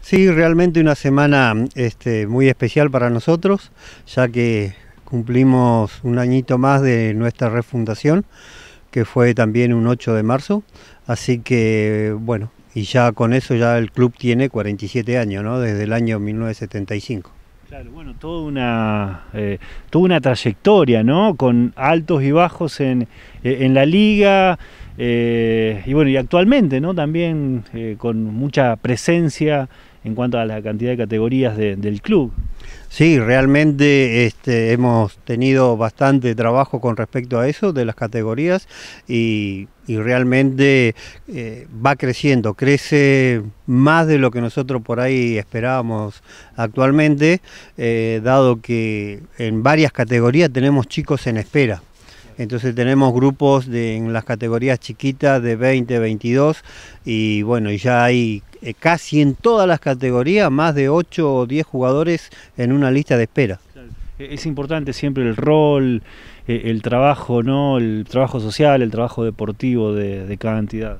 Sí, realmente una semana este, muy especial para nosotros, ya que cumplimos un añito más de nuestra refundación, que fue también un 8 de marzo. Así que, bueno, y ya con eso ya el club tiene 47 años, ¿no? Desde el año 1975. Claro, bueno, eh, toda una, una trayectoria, ¿no? Con altos y bajos en, eh, la liga eh, y bueno, y actualmente, ¿no? También con mucha presencia en cuanto a la cantidad de categorías del club. Sí, realmente este, hemos tenido bastante trabajo con respecto a eso, de las categorías, y, realmente eh, va creciendo, crece más de lo que nosotros por ahí esperábamos actualmente, eh, dado que en varias categorías tenemos chicos en espera. Entonces tenemos grupos de, en las categorías chiquitas de 20, 22 y bueno, y ya hay eh, casi en todas las categorías más de 8 o 10 jugadores en una lista de espera. E-, es importante siempre el rol, eh, el trabajo, ¿no? El trabajo social, el trabajo deportivo de cada entidad.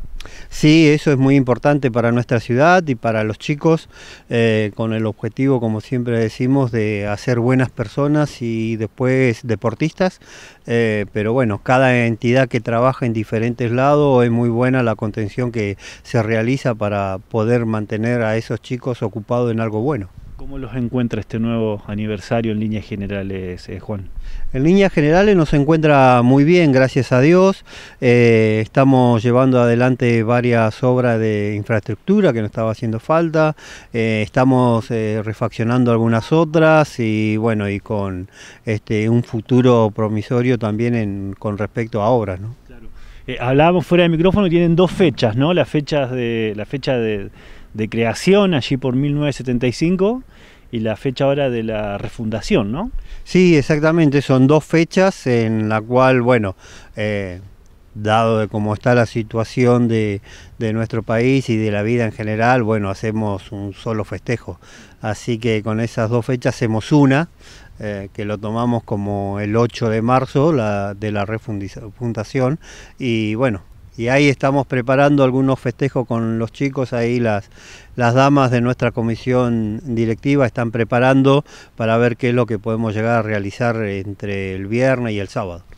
Sí, eso es muy importante para nuestra ciudad y para los chicos, eh, con el objetivo, como siempre decimos, de hacer buenas personas y después deportistas. Eh, pero bueno, cada entidad que trabaja en diferentes lados es muy buena la contención que se realiza para poder mantener a esos chicos ocupados en algo bueno. ¿Cómo los encuentra este nuevo aniversario en líneas generales, eh, Juan? En líneas generales nos encuentra muy bien, gracias a Dios. Eh, estamos llevando adelante varias obras de infraestructura que nos estaba haciendo falta. Eh, estamos refaccionando algunas otras y bueno, y con este, un futuro promisorio también con respecto a obras, Claro. hablábamos fuera de micrófono y tienen dos fechas, ¿no? Las fechas de la fecha de de creación allí por 1975 y la fecha ahora de la refundación, ¿no? Sí, exactamente, son dos fechas en la cual, bueno, eh, dado de cómo está la situación de, nuestro país y de la vida en general, bueno, hacemos un solo festejo. Así que con esas dos fechas hacemos una, eh, que lo tomamos como el 8 de marzo la, de la refundación, y bueno, y ahí estamos preparando algunos festejos con los chicos, ahí las, las damas de nuestra comisión directiva están preparando para ver qué es lo que podemos llegar a realizar entre el viernes y el sábado.